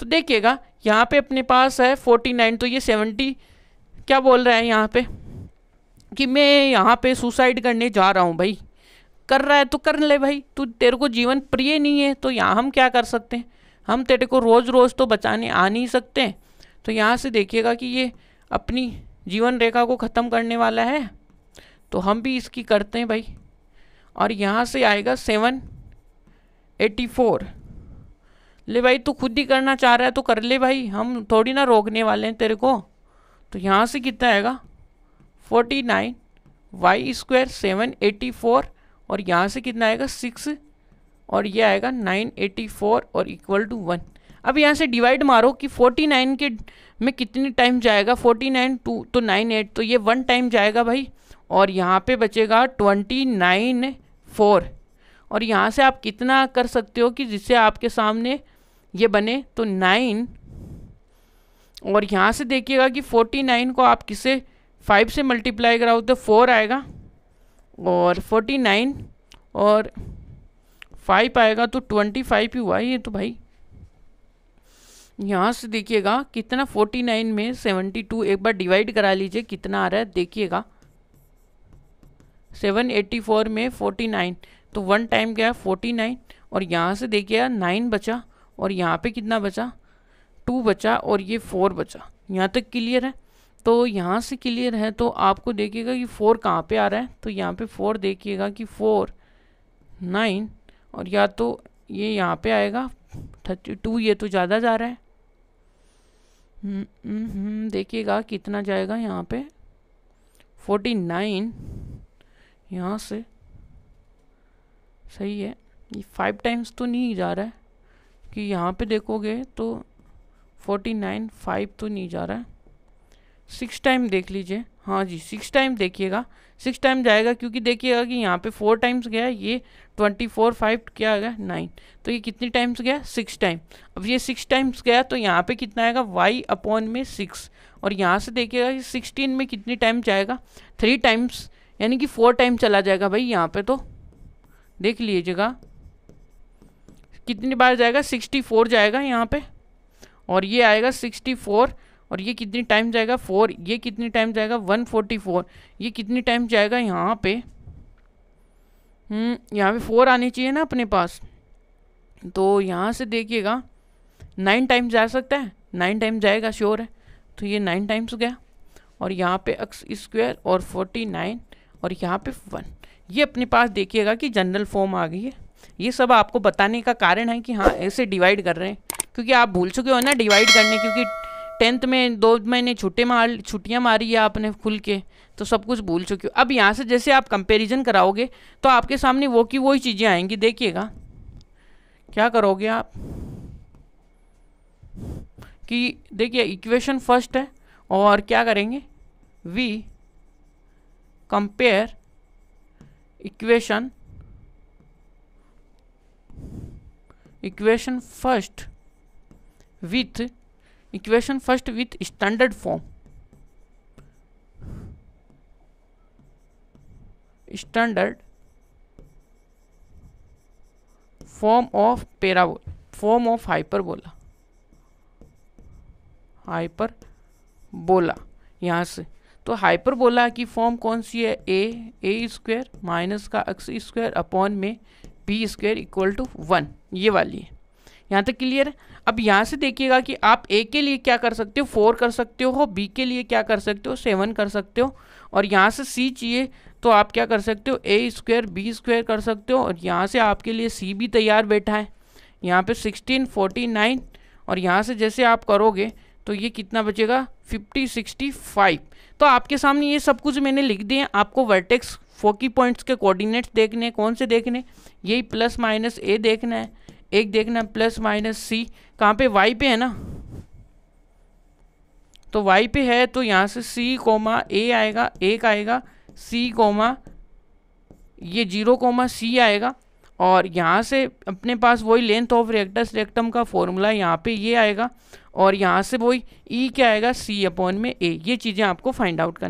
तो देखिएगा यहाँ पे अपने पास है फोर्टी नाइन तो ये सेवेंटी क्या बोल रहा है यहाँ पे कि मैं यहाँ पे सुसाइड करने जा रहा हूँ भाई कर रहा है तो कर ले भाई तू तेरे को जीवन प्रिय नहीं है तो यहाँ हम क्या कर सकते हैं हम तेरे को रोज़ रोज़ तो बचाने आ नहीं सकते तो यहाँ से देखिएगा कि ये अपनी जीवन रेखा को ख़त्म करने वाला है तो हम भी इसकी करते हैं भाई और यहाँ से आएगा सेवन एटी फोर ले भाई तू खुद ही करना चाह रहा है तो कर ले भाई हम थोड़ी ना रोकने वाले हैं तेरे को तो यहाँ से कितना आएगा forty nine Y square seven eighty four और यहाँ से कितना आएगा सिक्स और ये आएगा नाइन एटी फोर और इक्वल टू वन अब यहाँ से डिवाइड मारो कि फोर्टी नाइन के में कितनी टाइम जाएगा फोर्टी नाइन टू तो नाइन एट तो ये वन टाइम जाएगा भाई और यहाँ पे बचेगा ट्वेंटी नाइन फोर और यहाँ से आप कितना कर सकते हो कि जिससे आपके सामने ये बने तो नाइन और यहाँ से देखिएगा कि फोर्टी नाइन को आप किसे फाइव से मल्टीप्लाई कराओ तो फोर आएगा और फोर्टी नाइन और फाइव आएगा तो ट्वेंटी फाइव ही हुआ ये तो भाई यहाँ से देखिएगा कितना फोर्टी नाइन में सेवेंटी टू एक बार डिवाइड करा लीजिए कितना आ रहा है देखिएगा सेवन एट्टी फोर में फोर्टी नाइन तो वन टाइम गया फोर्टी नाइन और यहाँ से देखिएगा नाइन बचा और यहाँ पे कितना बचा टू बचा और ये फोर बचा यहाँ तक क्लियर है तो यहाँ से क्लियर है तो आपको देखिएगा कि फोर कहाँ पे आ रहा है तो यहाँ पे फोर देखिएगा कि फोर नाइन और या तो ये यहाँ पे आएगा थर्टी टू ये तो ज़्यादा जा रहा है हम्म, हम्म, हम्म, देखिएगा कितना जाएगा यहाँ पे फोर्टी नाइन यहाँ से सही है ये फाइव टाइम्स तो नहीं जा रहा है कि यहाँ पे देखोगे तो फोर्टी नाइन फाइव तो नहीं जा रहा है सिक्स टाइम देख लीजिए हाँ जी सिक्स टाइम देखिएगा सिक्स टाइम जाएगा क्योंकि देखिएगा कि यहाँ पे फोर टाइम्स गया ये ट्वेंटी फोर फाइव क्या आ गया नाइन तो ये कितनी टाइम्स गया सिक्स टाइम अब ये सिक्स टाइम्स गया तो यहाँ पे कितना आएगा वाई अपॉन में सिक्स और यहाँ से देखिएगा कि सिक्सटीन में कितनी टाइम जाएगा थ्री टाइम्स यानी कि फोर टाइम चला जाएगा भाई यहाँ पर तो देख लीजिएगा कितनी बार जाएगा सिक्सटी फोर जाएगा यहाँ पे और ये आएगा सिक्सटी फोर और ये कितनी टाइम जाएगा फोर ये कितनी टाइम जाएगा वन फोर्टी फोर ये कितनी टाइम जाएगा यहाँ पे हम्म, यहाँ पे फोर आनी चाहिए ना अपने पास तो यहाँ से देखिएगा नाइन टाइम जा सकता है नाइन टाइम जाएगा श्योर है तो ये नाइन टाइम्स गया और यहाँ पे एक्स स्क्वेयर और फोर्टी नाइन और यहाँ पे वन ये अपने पास देखिएगा कि जनरल फॉर्म आ गई है ये सब आपको बताने का कारण है कि हाँ ऐसे डिवाइड कर रहे हैं क्योंकि आप भूल चुके हो ना डिवाइड करने क्योंकि टेंथ में दो महीने छुट्टे मार छुट्टियाँ मारी है आपने खुल के तो सब कुछ भूल चुके हो अब यहाँ से जैसे आप कंपेरिजन कराओगे तो आपके सामने वो की वही चीज़ें आएंगी देखिएगा क्या करोगे आप कि देखिए इक्वेशन फर्स्ट है और क्या करेंगे we compare equation equation first with equation first with standard form standard form of parabola form of hyperbola hyperbola यहाँ से तो हाइपरबोला की फॉर्म कौन सी है ए ए स्क्वायर माइनस का एक्स स्क्वायर अपॉन में B square equal to one ये वाली है यहाँ तक क्लियर है अब यहाँ से देखिएगा कि आप ए के लिए क्या कर सकते हो फोर कर सकते हो बी के लिए क्या कर सकते हो सेवन कर सकते हो और यहाँ से सी चाहिए तो आप क्या कर सकते हो ए स्क्वेयर बी स्क्वेयर कर सकते हो और यहाँ से आपके लिए सी भी तैयार बैठा है यहाँ पे सिक्सटीन फोर्टी नाइन और यहाँ से जैसे आप करोगे तो ये कितना बचेगा फिफ्टी सिक्सटी फाइव तो आपके सामने ये सब कुछ मैंने लिख दिए आपको वर्टेक्स फोकी पॉइंट्स के कोऑर्डिनेट्स देखने कौन से देखने यही प्लस माइनस ए देखना है एक देखना है प्लस माइनस सी कहाँ पे वाई पे है ना तो वाई पे है तो यहाँ से सी कोमा ए आएगा एक आएगा सी कोमा ये जीरो कोमा सी आएगा और यहाँ से अपने पास वही लेंथ ऑफ रेक्टस रेक्टम का फॉर्मूला यहाँ पे ये आएगा और यहाँ से वही ई क्या आएगा सी अपॉन में ए ये चीज़ें आपको फाइंड आउट करनी